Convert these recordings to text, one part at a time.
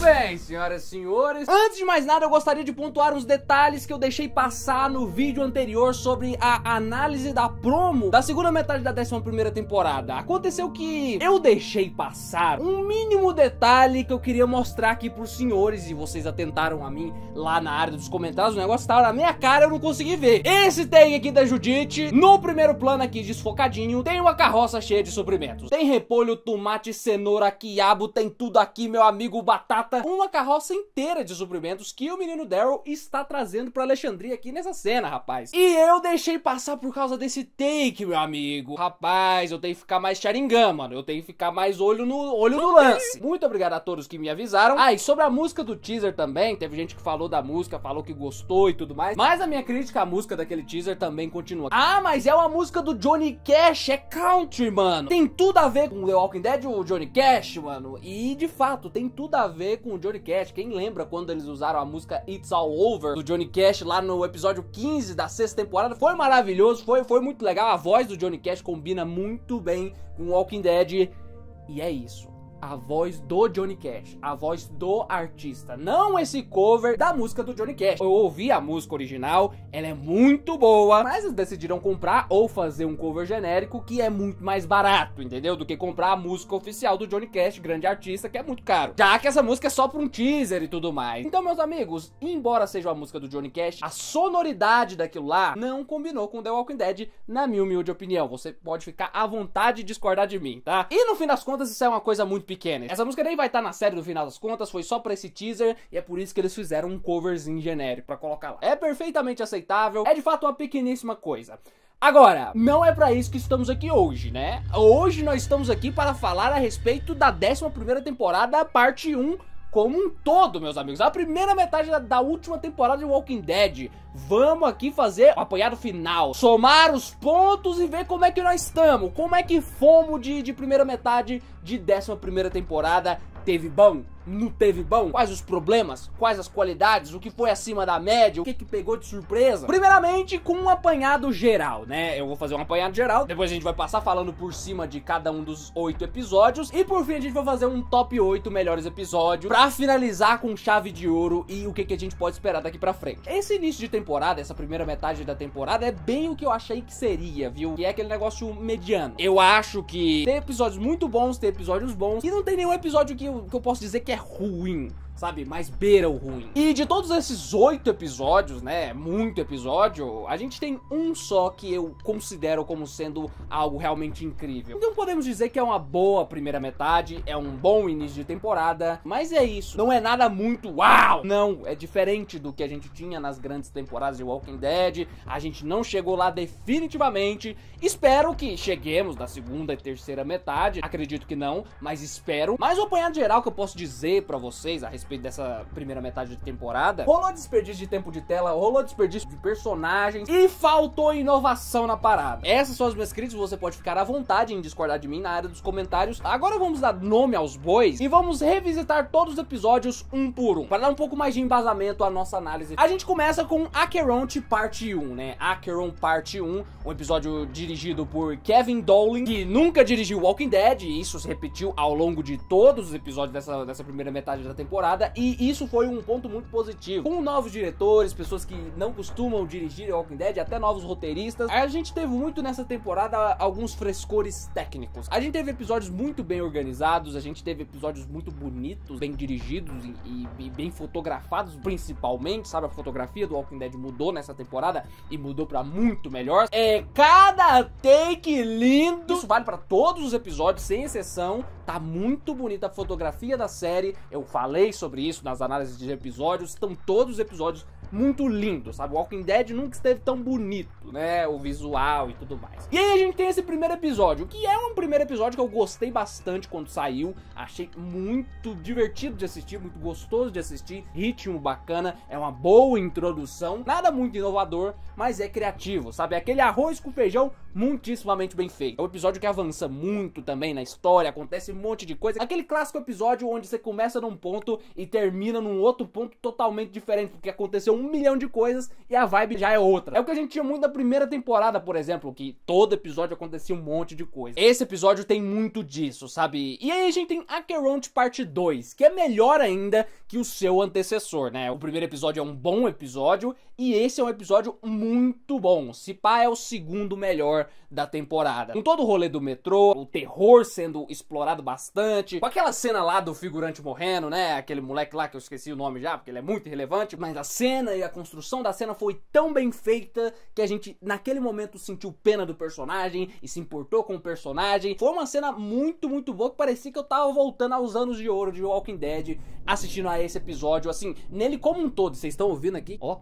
bem, senhoras e senhores. Antes de mais nada, eu gostaria de pontuar uns detalhes que eu deixei passar no vídeo anterior sobre a análise da promo da segunda metade da 11 primeira temporada. Aconteceu que eu deixei passar um mínimo detalhe que eu queria mostrar aqui pros senhores e vocês atentaram a mim lá na área dos comentários. O negócio tava na minha cara, eu não consegui ver. Esse tem aqui da Judite, no primeiro plano aqui desfocadinho, tem uma carroça cheia de suprimentos. Tem repolho, tomate, cenoura, quiabo, tem tudo aqui, meu amigo, batata mata uma carroça inteira de suprimentos que o menino Daryl está trazendo para Alexandria aqui nessa cena, rapaz. E eu deixei passar por causa desse take, meu amigo. Rapaz, eu tenho que ficar mais charingão, mano. Eu tenho que ficar mais olho no olho no lance. Muito obrigado a todos que me avisaram. Ah, e sobre a música do teaser também, teve gente que falou da música, falou que gostou e tudo mais. Mas a minha crítica à música daquele teaser também continua. Ah, mas é uma música do Johnny Cash, é country, mano. Tem tudo a ver com The Walking Dead, o Johnny Cash, mano. E de fato, tem tudo a ver com o Johnny Cash. Quem lembra quando eles usaram a música It's All Over do Johnny Cash lá no episódio 15 da sexta temporada? Foi maravilhoso, foi, foi muito legal. A voz do Johnny Cash combina muito bem com Walking Dead. E é isso a voz do Johnny Cash, a voz do artista, não esse cover da música do Johnny Cash. Eu ouvi a música original, ela é muito boa, mas eles decidiram comprar ou fazer um cover genérico que é muito mais barato, entendeu? Do que comprar a música oficial do Johnny Cash, grande artista, que é muito caro. Já que essa música é só pra um teaser e tudo mais. Então, meus amigos, embora seja uma música do Johnny Cash, a sonoridade daquilo lá não combinou com The Walking Dead, na minha humilde opinião. Você pode ficar à vontade de discordar de mim, tá? E no fim das contas, isso é uma coisa muito essa música nem vai estar tá na série no final das contas, foi só pra esse teaser e é por isso que eles fizeram um coverzinho genérico pra colocar lá. É perfeitamente aceitável, é de fato uma pequeníssima coisa. Agora, não é para isso que estamos aqui hoje, né? Hoje nós estamos aqui para falar a respeito da 11ª temporada, parte 1 como um todo, meus amigos. A primeira metade da, da, última temporada de Walking Dead. Vamos aqui fazer o apanhado final, somar os pontos e ver como é que nós estamos, como é que fomos de, de primeira metade de décima primeira temporada. Teve bom? no teve bom? Quais os problemas? Quais as qualidades? O que foi acima da média? O que que pegou de surpresa? Primeiramente, com um apanhado geral, né? Eu vou fazer um apanhado geral, depois a gente vai passar falando por cima de cada um dos oito episódios e por fim a gente vai fazer um top 8 melhores episódios para finalizar com chave de ouro e o que que a gente pode esperar daqui para frente. Esse início de temporada, essa primeira metade da temporada é bem o que eu achei que seria, viu? Que é aquele negócio mediano. Eu acho que tem episódios muito bons, tem episódios bons e não tem nenhum episódio que eu, que eu posso dizer que que é ruim sabe? mais beira o ruim. E de todos esses oito episódios, né? Muito episódio, a gente tem um só que eu considero como sendo algo realmente incrível. Então podemos dizer que é uma boa primeira metade, é um bom início de temporada, mas é isso. Não é nada muito uau! Não, é diferente do que a gente tinha nas grandes temporadas de Walking Dead. A gente não chegou lá definitivamente. Espero que cheguemos na segunda e terceira metade. Acredito que não, mas espero. Mas o apanhado geral que eu posso dizer para vocês a respeito respeito dessa primeira metade de temporada, rolou desperdício de tempo de tela, rolou desperdício de personagens e faltou inovação na parada. Essas são as minhas críticas, você pode ficar à vontade em discordar de mim na área dos comentários. Agora vamos dar nome aos bois e vamos revisitar todos os episódios um por um, para dar um pouco mais de embasamento à nossa análise. A gente começa com Acheronte Parte 1, né? Acheron Parte 1, um episódio dirigido por Kevin Dowling, que nunca dirigiu Walking Dead, e isso se repetiu ao longo de todos os episódios dessa, dessa primeira metade da temporada temporada e isso foi um ponto muito positivo. Com novos diretores, pessoas que não costumam dirigir Walking Dead, até novos roteiristas, a gente teve muito nessa temporada alguns frescores técnicos. A gente teve episódios muito bem organizados, a gente teve episódios muito bonitos, bem dirigidos e, e, e bem fotografados, principalmente, sabe? A fotografia do Walking Dead mudou nessa temporada e mudou para muito melhor. É cada take lindo. Isso vale para todos os episódios, sem exceção. Tá muito bonita a fotografia da série. Eu falei sobre sobre isso nas análises de episódios. Estão todos os episódios muito lindo, sabe? Walking Dead nunca esteve tão bonito, né? O visual e tudo mais. E aí a gente tem esse primeiro episódio, que é um primeiro episódio que eu gostei bastante quando saiu. Achei muito divertido de assistir, muito gostoso de assistir. Ritmo bacana, é uma boa introdução. Nada muito inovador, mas é criativo, sabe? É aquele arroz com feijão muitíssimamente bem feito. É um episódio que avança muito também na história, acontece um monte de coisa. Aquele clássico episódio onde você começa num ponto e termina num outro ponto totalmente diferente, porque aconteceu um um milhão de coisas e a vibe já é outra. É o que a gente tinha muito na primeira temporada, por exemplo, que todo episódio acontecia um monte de coisa. Esse episódio tem muito disso, sabe? E aí a gente tem Acheronte Parte 2, que é melhor ainda que o seu antecessor, né? O primeiro episódio é um bom episódio e esse é um episódio muito bom. Se pá, é o segundo melhor da temporada. Com todo o rolê do metrô, o terror sendo explorado bastante, com aquela cena lá do figurante morrendo, né? Aquele moleque lá que eu esqueci o nome já, porque ele é muito irrelevante. Mas a cena e a construção da cena foi tão bem feita que a gente, naquele momento, sentiu pena do personagem e se importou com o personagem. Foi uma cena muito, muito boa que parecia que eu tava voltando aos anos de ouro de Walking Dead assistindo a esse episódio. Assim, nele como um todo, vocês estão ouvindo aqui? Ó.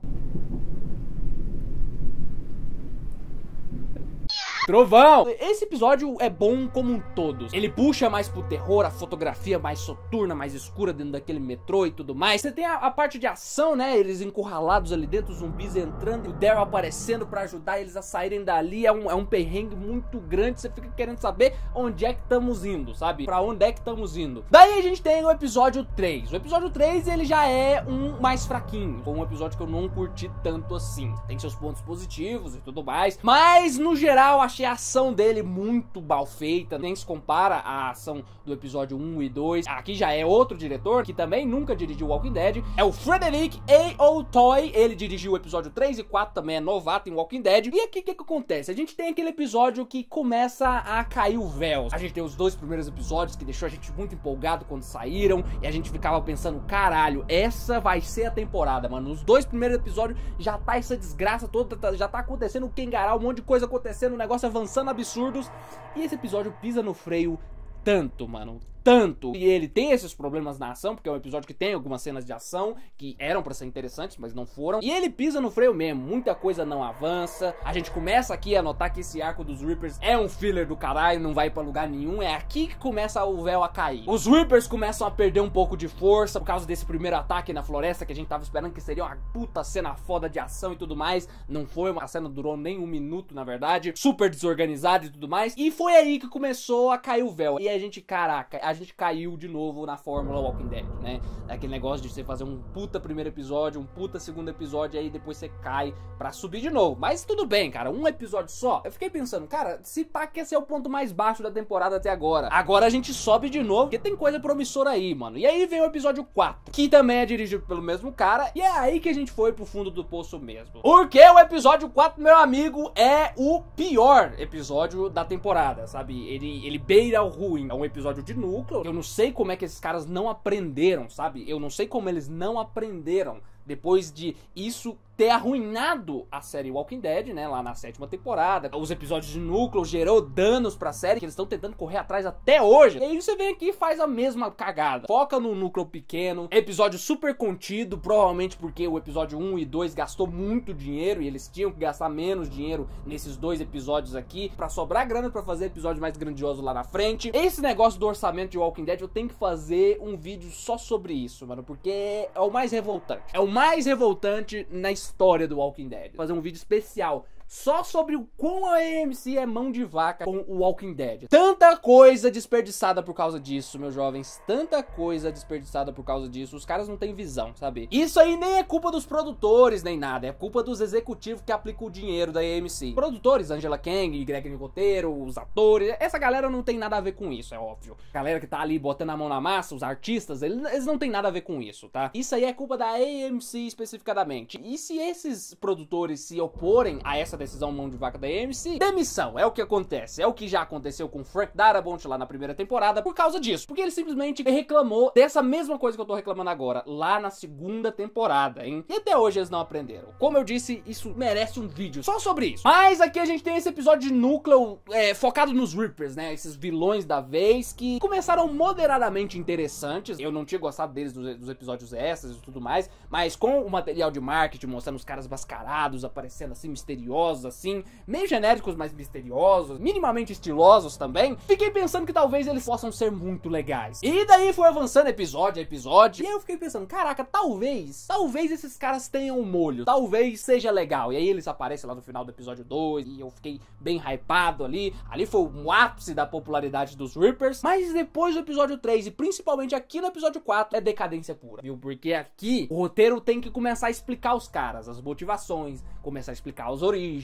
Trovão! Esse episódio é bom como um todo. Ele puxa mais pro terror, a fotografia mais soturna, mais escura dentro daquele metrô e tudo mais. Você tem a, a parte de ação, né? Eles encurralados ali dentro, os zumbis entrando e o Daryl aparecendo para ajudar eles a saírem dali. É um, é um perrengue muito grande. Você fica querendo saber onde é que estamos indo, sabe? Pra onde é que estamos indo. Daí a gente tem o episódio 3. O episódio 3 ele já é um mais fraquinho. Foi um episódio que eu não curti tanto assim. Tem seus pontos positivos e tudo mais. Mas no geral, achei achei a ação dele muito mal feita, nem se compara à ação do episódio 1 e 2. Aqui já é outro diretor, que também nunca dirigiu Walking Dead, é o Frederick A. O'Toy, ele dirigiu o episódio 3 e 4, também é novato em Walking Dead. E aqui o que, que acontece? A gente tem aquele episódio que começa a cair o véu. A gente tem os dois primeiros episódios que deixou a gente muito empolgado quando saíram, e a gente ficava pensando, caralho, essa vai ser a temporada, mano. os dois primeiros episódios já tá essa desgraça toda, tá, já tá acontecendo o Kengará, um monte de coisa acontecendo, o negócio é avançando absurdos. E esse episódio pisa no freio tanto, mano tanto e ele tem esses problemas na ação, porque é um episódio que tem algumas cenas de ação que eram para ser interessantes, mas não foram. E ele pisa no freio mesmo, muita coisa não avança. A gente começa aqui a notar que esse arco dos Reapers é um filler do caralho, não vai para lugar nenhum. É aqui que começa o véu a cair. Os Reapers começam a perder um pouco de força por causa desse primeiro ataque na floresta que a gente tava esperando que seria uma puta cena foda de ação e tudo mais. Não foi, a cena durou nem um minuto, na verdade. Super desorganizada e tudo mais. E foi aí que começou a cair o véu. E a gente, caraca, a gente caiu de novo na fórmula Walking Dead, né? É aquele negócio de você fazer um puta primeiro episódio, um puta segundo episódio, aí depois você cai pra subir de novo. Mas tudo bem, cara, um episódio só. Eu fiquei pensando, cara, se pá que esse é o ponto mais baixo da temporada até agora. Agora a gente sobe de novo, porque tem coisa promissora aí, mano. E aí vem o episódio 4, que também é dirigido pelo mesmo cara, e é aí que a gente foi pro fundo do poço mesmo. Porque o episódio 4, meu amigo, é o pior episódio da temporada, sabe? Ele, ele beira o ruim. É um episódio de nu núcleo. Eu não sei como é que esses caras não aprenderam, sabe? Eu não sei como eles não aprenderam depois de isso ter arruinado a série Walking Dead, né? Lá na sétima temporada. Os episódios de núcleo gerou danos pra série que eles estão tentando correr atrás até hoje. E aí você vem aqui e faz a mesma cagada. Foca no núcleo pequeno, episódio super contido, provavelmente porque o episódio 1 e 2 gastou muito dinheiro e eles tinham que gastar menos dinheiro nesses dois episódios aqui para sobrar grana para fazer episódio mais grandioso lá na frente. Esse negócio do orçamento de Walking Dead, eu tenho que fazer um vídeo só sobre isso, mano, porque é o mais revoltante. É o mais revoltante na história história do Walking Dead. Fazer um vídeo especial só sobre o quão a AMC é mão de vaca com o Walking Dead. Tanta coisa desperdiçada por causa disso, meus jovens. Tanta coisa desperdiçada por causa disso. Os caras não têm visão, sabe? Isso aí nem é culpa dos produtores, nem nada. É culpa dos executivos que aplicam o dinheiro da AMC. Produtores, Angela Kang, Greg Nicoteiro, os atores. Essa galera não tem nada a ver com isso, é óbvio. A galera que tá ali botando a mão na massa, os artistas, eles não têm nada a ver com isso, tá? Isso aí é culpa da AMC especificadamente. E se esses produtores se oporem a essa decisão mão de vaca da AMC. Demissão, é o que acontece, é o que já aconteceu com Frank Darabont lá na primeira temporada por causa disso, porque ele simplesmente reclamou dessa mesma coisa que eu tô reclamando agora, lá na segunda temporada, hein? E até hoje eles não aprenderam. Como eu disse, isso merece um vídeo só sobre isso. Mas aqui a gente tem esse episódio de núcleo é, focado nos Reapers, né? Esses vilões da vez que começaram moderadamente interessantes. Eu não tinha gostado deles dos, dos episódios extras e tudo mais, mas com o material de marketing mostrando os caras mascarados aparecendo assim misteriosos misteriosos assim, meio genéricos, mas misteriosos, minimamente estilosos também, fiquei pensando que talvez eles possam ser muito legais. E daí foi avançando episódio a episódio, e aí eu fiquei pensando, caraca, talvez, talvez esses caras tenham um molho, talvez seja legal. E aí eles aparecem lá no final do episódio 2, e eu fiquei bem hypado ali, ali foi o ápice da popularidade dos Reapers, mas depois do episódio 3, e principalmente aqui no episódio 4, é decadência pura, viu? Porque aqui o roteiro tem que começar a explicar os caras, as motivações, começar a explicar as origens,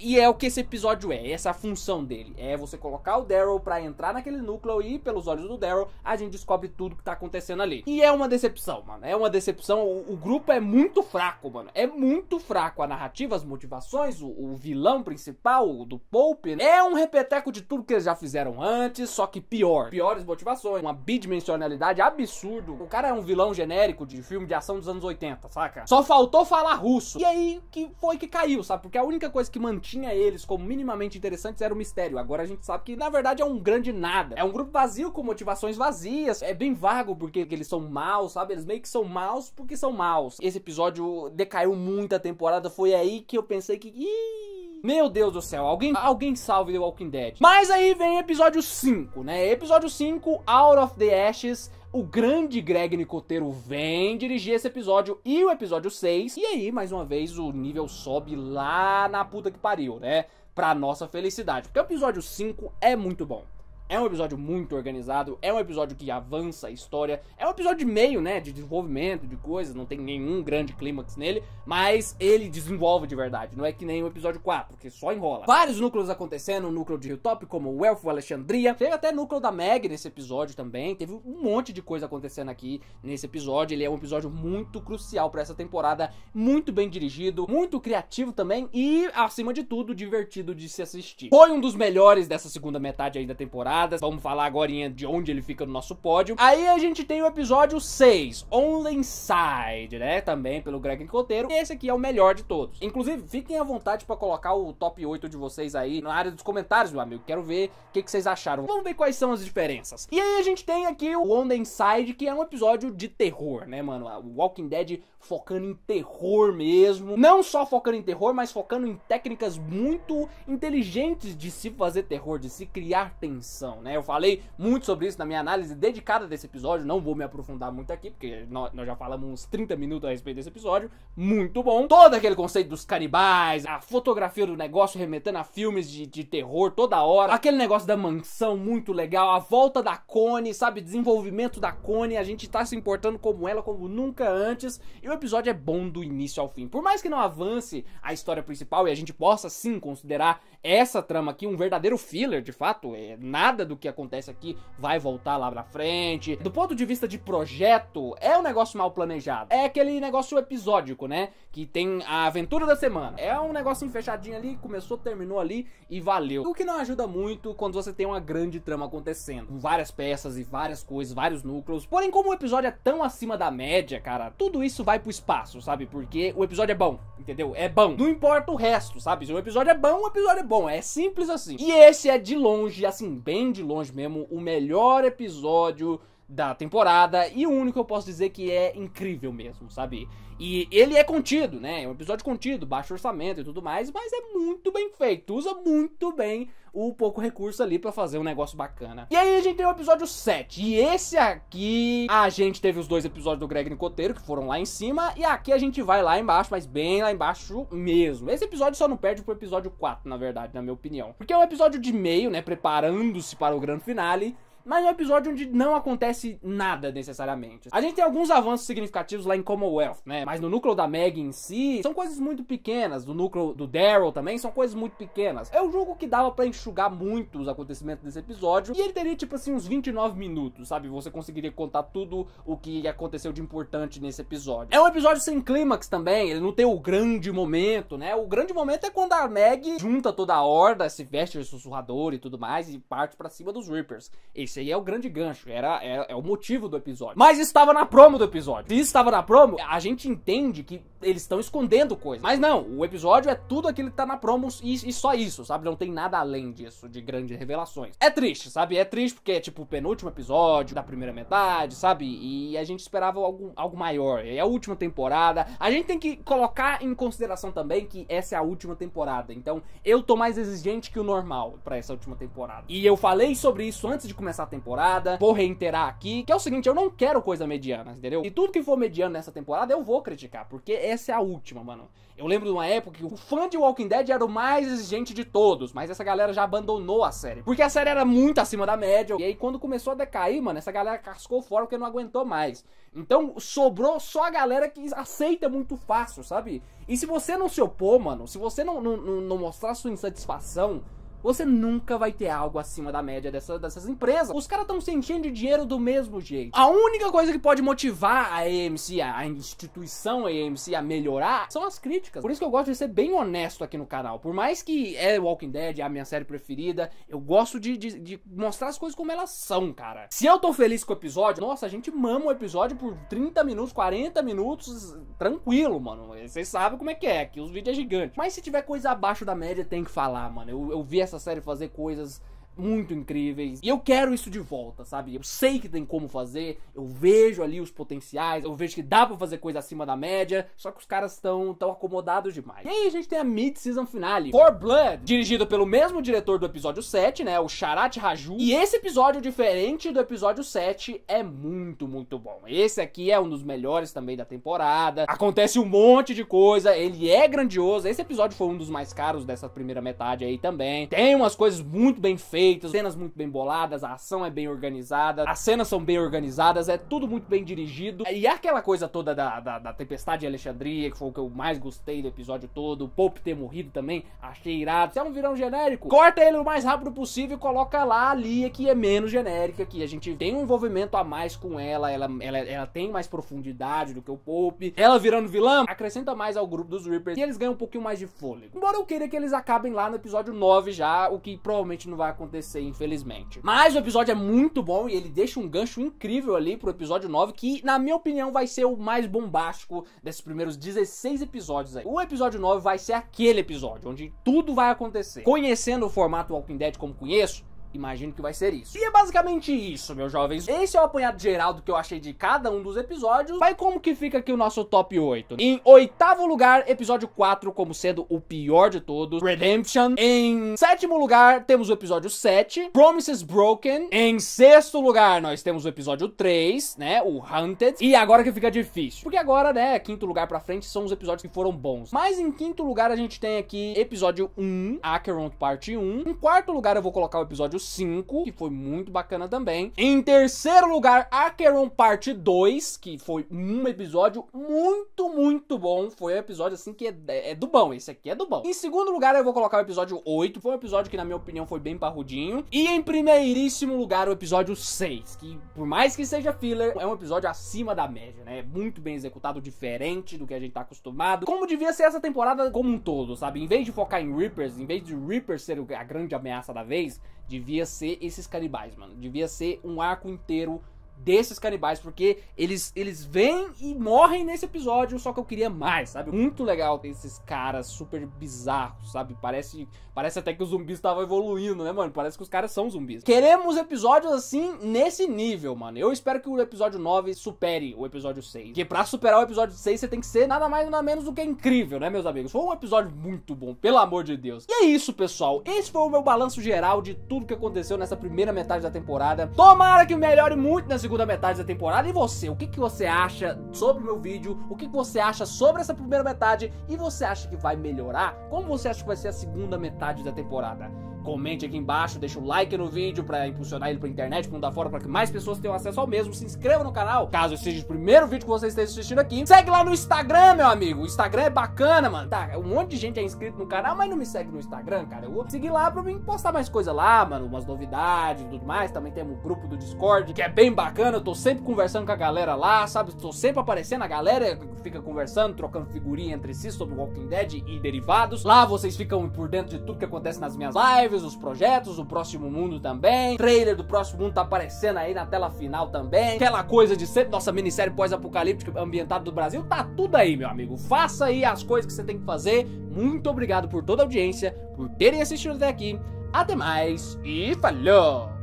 e é o que esse episódio é, essa é a função dele. É você colocar o Daryl pra entrar naquele núcleo e, pelos olhos do Daryl, a gente descobre tudo que tá acontecendo ali. E é uma decepção, mano. É uma decepção. O, o grupo é muito fraco, mano. É muito fraco. A narrativa, as motivações, o, o vilão principal, o do Pope, né? é um repeteco de tudo que eles já fizeram antes, só que pior. Piores motivações, uma bidimensionalidade absurdo. O cara é um vilão genérico de filme de ação dos anos 80, saca? Só faltou falar russo. E aí que foi que caiu, sabe? Porque a única única coisa que mantinha eles como minimamente interessantes era o mistério. Agora a gente sabe que na verdade é um grande nada. É um grupo vazio com motivações vazias. É bem vago porque eles são maus, sabe? Eles meio que são maus porque são maus. Esse episódio decaiu muito a temporada. Foi aí que eu pensei que. Ih! Meu Deus do céu, alguém, alguém salve The Walking Dead. Mas aí vem episódio 5, né? Episódio 5, Out of the Ashes o grande Greg Nicoteiro vem dirigir esse episódio e o episódio 6. E aí, mais uma vez, o nível sobe lá na puta que pariu, né? Pra nossa felicidade. Porque o episódio 5 é muito bom. É um episódio muito organizado, é um episódio que avança a história, é um episódio de meio, né, de desenvolvimento, de coisas, não tem nenhum grande clímax nele, mas ele desenvolve de verdade, não é que nem o episódio 4, que só enrola. Vários núcleos acontecendo, um núcleo de Hilltop, como o Elfo Alexandria, teve até núcleo da Meg nesse episódio também, teve um monte de coisa acontecendo aqui nesse episódio, ele é um episódio muito crucial para essa temporada, muito bem dirigido, muito criativo também e, acima de tudo, divertido de se assistir. Foi um dos melhores dessa segunda metade aí da temporada, temporadas. Vamos falar agora de onde ele fica no nosso pódio. Aí a gente tem o episódio 6, Only Inside, né? Também pelo Greg E Esse aqui é o melhor de todos. Inclusive, fiquem à vontade para colocar o top 8 de vocês aí na área dos comentários, meu amigo. Quero ver o que, que, vocês acharam. Vamos ver quais são as diferenças. E aí a gente tem aqui o Only Inside, que é um episódio de terror, né, mano? O Walking Dead focando em terror mesmo. Não só focando em terror, mas focando em técnicas muito inteligentes de se fazer terror, de se criar tensão, né? Eu falei muito sobre isso na minha análise dedicada desse episódio, não vou me aprofundar muito aqui, porque nós, nós já falamos uns 30 minutos a respeito desse episódio. Muito bom. Todo aquele conceito dos canibais, a fotografia do negócio remetendo a filmes de, de terror toda hora, aquele negócio da mansão muito legal, a volta da Cone, sabe? Desenvolvimento da Cone, a gente tá se importando como ela como nunca antes. E o episódio é bom do início ao fim. Por mais que não avance a história principal e a gente possa sim considerar essa trama aqui um verdadeiro filler, de fato, é, nada do que acontece aqui vai voltar lá pra frente. Do ponto de vista de projeto, é um negócio mal planejado. É aquele negócio episódico, né? Que tem a aventura da semana. É um negocinho fechadinho ali, começou, terminou ali e valeu. O que não ajuda muito quando você tem uma grande trama acontecendo, com várias peças e várias coisas, vários núcleos. Porém, como o episódio é tão acima da média, cara, tudo isso vai vai pro espaço, sabe? Porque o episódio é bom, entendeu? É bom. Não importa o resto, sabe? Se o episódio é bom, o episódio é bom. É simples assim. E esse é de longe, assim, bem de longe mesmo, o melhor episódio da temporada e o único que eu posso dizer que é incrível mesmo, sabe? E ele é contido, né? É um episódio contido, baixo orçamento e tudo mais, mas é muito bem feito, usa muito bem o pouco recurso ali para fazer um negócio bacana. E aí a gente tem o episódio 7. E esse aqui, a gente teve os dois episódios do Greg Nicoteiro, que foram lá em cima, e aqui a gente vai lá embaixo, mas bem lá embaixo mesmo. Esse episódio só não perde pro episódio 4, na verdade, na minha opinião. Porque é um episódio de meio, né, preparando-se para o grande finale, mas é um episódio onde não acontece nada necessariamente. A gente tem alguns avanços significativos lá em Commonwealth, né? Mas no núcleo da Meg em si, são coisas muito pequenas. Do núcleo do Daryl também, são coisas muito pequenas. Eu julgo que dava para enxugar muito os acontecimentos desse episódio. E ele teria, tipo assim, uns 29 minutos, sabe? Você conseguiria contar tudo o que aconteceu de importante nesse episódio. É um episódio sem clímax também, ele não tem o grande momento, né? O grande momento é quando a Meg junta toda a horda, se veste de sussurrador e tudo mais, e parte para cima dos Reapers. Esse esse aí é o grande gancho, era, é, é o motivo do episódio. Mas estava na promo do episódio. Se estava na promo, a gente entende que eles estão escondendo coisas. Mas não, o episódio é tudo aquilo que tá na promo e, e, só isso, sabe? Não tem nada além disso, de grandes revelações. É triste, sabe? É triste porque é tipo o penúltimo episódio da primeira metade, sabe? E a gente esperava algo, algo maior. É a última temporada. A gente tem que colocar em consideração também que essa é a última temporada. Então eu tô mais exigente que o normal para essa última temporada. E eu falei sobre isso antes de começar temporada, vou reiterar aqui, que é o seguinte, eu não quero coisa mediana, entendeu? E tudo que for mediano nessa temporada eu vou criticar, porque essa é a última, mano. Eu lembro de uma época que o fã de Walking Dead era o mais exigente de todos, mas essa galera já abandonou a série. Porque a série era muito acima da média. E aí, quando começou a decair, mano, essa galera cascou fora porque não aguentou mais. Então, sobrou só a galera que aceita muito fácil, sabe? E se você não se opor, mano, se você não, não, não mostrar sua insatisfação você nunca vai ter algo acima da média dessa, dessas empresas. Os caras estão se enchendo de dinheiro do mesmo jeito. A única coisa que pode motivar a AMC, a instituição AMC, a melhorar são as críticas. Por isso que eu gosto de ser bem honesto aqui no canal. Por mais que é Walking Dead, é a minha série preferida, eu gosto de, de, de mostrar as coisas como elas são, cara. Se eu tô feliz com o episódio, nossa, a gente mama o episódio por 30 minutos, 40 minutos, tranquilo, mano. Vocês sabem como é que é, que os vídeos é gigante. Mas se tiver coisa abaixo da média, tem que falar, mano. Eu, eu vi essa essa série fazer coisas muito incríveis. E eu quero isso de volta, sabe? Eu sei que tem como fazer, eu vejo ali os potenciais, eu vejo que dá para fazer coisa acima da média, só que os caras estão tão acomodados demais. E aí a gente tem a mid-season finale, For Blood, dirigido pelo mesmo diretor do episódio 7, né, o Sharat Raju. E esse episódio diferente do episódio 7 é muito, muito bom. Esse aqui é um dos melhores também da temporada. Acontece um monte de coisa, ele é grandioso. Esse episódio foi um dos mais caros dessa primeira metade aí também. Tem umas coisas muito bem feitas feitas, cenas muito bem boladas, a ação é bem organizada, as cenas são bem organizadas, é tudo muito bem dirigido. E aquela coisa toda da, da, da Tempestade de Alexandria, que foi o que eu mais gostei do episódio todo, o Pope ter morrido também, achei irado. Se é um virão genérico, corta ele o mais rápido possível e coloca lá a Lia, que é menos genérica, que a gente tem um envolvimento a mais com ela, ela, ela, ela tem mais profundidade do que o Pope. Ela virando vilã, acrescenta mais ao grupo dos Reapers e eles ganham um pouquinho mais de fôlego. Embora eu queira que eles acabem lá no episódio 9 já, o que provavelmente não vai acontecer acontecer, infelizmente. Mas o episódio é muito bom e ele deixa um gancho incrível ali pro episódio 9, que na minha opinião vai ser o mais bombástico desses primeiros 16 episódios aí. O episódio 9 vai ser aquele episódio onde tudo vai acontecer. Conhecendo o formato Walking Dead como conheço, Imagino que vai ser isso. E é basicamente isso, meus jovens. Esse é o apanhado geral do que eu achei de cada um dos episódios. Vai como que fica aqui o nosso top 8. Em oitavo lugar, episódio 4 como sendo o pior de todos, Redemption. Em sétimo lugar, temos o episódio 7, Promises Broken. Em sexto lugar, nós temos o episódio 3, né, o Hunted. E agora que fica difícil, porque agora, né, quinto lugar pra frente são os episódios que foram bons. Mas em quinto lugar, a gente tem aqui episódio 1, Acheron Parte 1. Em quarto lugar, eu vou colocar o episódio 5, que foi muito bacana também. Em terceiro lugar, Acheron Parte 2, que foi um episódio muito, muito bom. Foi um episódio assim que é, é, do bom, esse aqui é do bom. Em segundo lugar, eu vou colocar o episódio 8, foi um episódio que, na minha opinião, foi bem parrudinho. E em primeiríssimo lugar, o episódio 6, que por mais que seja filler, é um episódio acima da média, né? É muito bem executado, diferente do que a gente tá acostumado. Como devia ser essa temporada como um todo, sabe? Em vez de focar em Reapers, em vez de Reapers ser a grande ameaça da vez, Devia ser esses caribais mano. Devia ser um arco inteiro desses canibais, porque eles, eles vêm e morrem nesse episódio, só que eu queria mais, sabe? Muito legal ter esses caras super bizarros, sabe? Parece, parece até que os zumbis estavam evoluindo, né, mano? Parece que os caras são zumbis. Queremos episódios assim, nesse nível, mano. Eu espero que o episódio 9 supere o episódio 6. Porque pra superar o episódio 6, você tem que ser nada mais nada menos do que incrível, né, meus amigos? Foi um episódio muito bom, pelo amor de Deus. E é isso, pessoal. Esse foi o meu balanço geral de tudo que aconteceu nessa primeira metade da temporada. Tomara que melhore muito nessa segunda metade da temporada. E você, o que, que você acha sobre o meu vídeo? O que, que você acha sobre essa primeira metade? E você acha que vai melhorar? Como você acha que vai ser a segunda metade da temporada? comente aqui embaixo, deixa o like no vídeo para impulsionar ele pra internet, pra mundo fora, para que mais pessoas tenham acesso ao mesmo. Se inscreva no canal, caso seja o primeiro vídeo que você esteja assistindo aqui. Segue lá no Instagram, meu amigo. O Instagram é bacana, mano. Tá, um monte de gente é inscrito no canal, mas não me segue no Instagram, cara. Eu vou seguir lá pra mim postar mais coisa lá, mano, umas novidades e tudo mais. Também temos um grupo do Discord, que é bem bacana. Eu tô sempre conversando com a galera lá, sabe? Tô sempre aparecendo, a galera fica conversando, trocando figurinha entre si sobre Walking Dead e derivados. Lá vocês ficam por dentro de tudo que acontece nas minhas lives os projetos, o próximo mundo também. Trailer do próximo mundo tá aparecendo aí na tela final também. Aquela coisa de sempre, nossa minissérie pós-apocalíptica ambientada do Brasil, tá tudo aí, meu amigo. Faça aí as coisas que você tem que fazer. Muito obrigado por toda a audiência, por terem assistido até aqui. Até mais e falou!